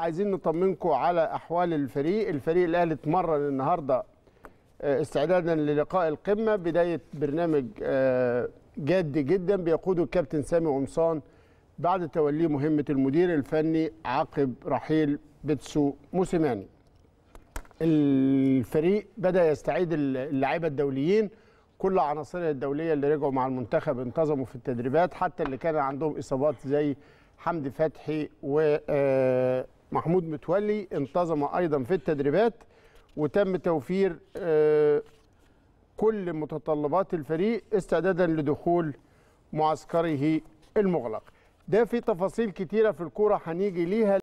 عايزين نطمنكم على احوال الفريق الفريق الاهلي اتمرن النهارده آه، استعدادا للقاء القمه بدايه برنامج آه، جاد جدا بيقوده الكابتن سامي قمصان بعد توليه مهمه المدير الفني عقب رحيل بيتسو موسيماني الفريق بدا يستعيد اللعيبه الدوليين كل عناصره الدوليه اللي رجعوا مع المنتخب انتظموا في التدريبات حتى اللي كان عندهم اصابات زي حمدي فتحي و آه، محمود متولي انتظم ايضا في التدريبات وتم توفير آه، كل متطلبات الفريق استعدادا لدخول معسكره المغلق ده في تفاصيل كتيره في الكوره هنيجي ليها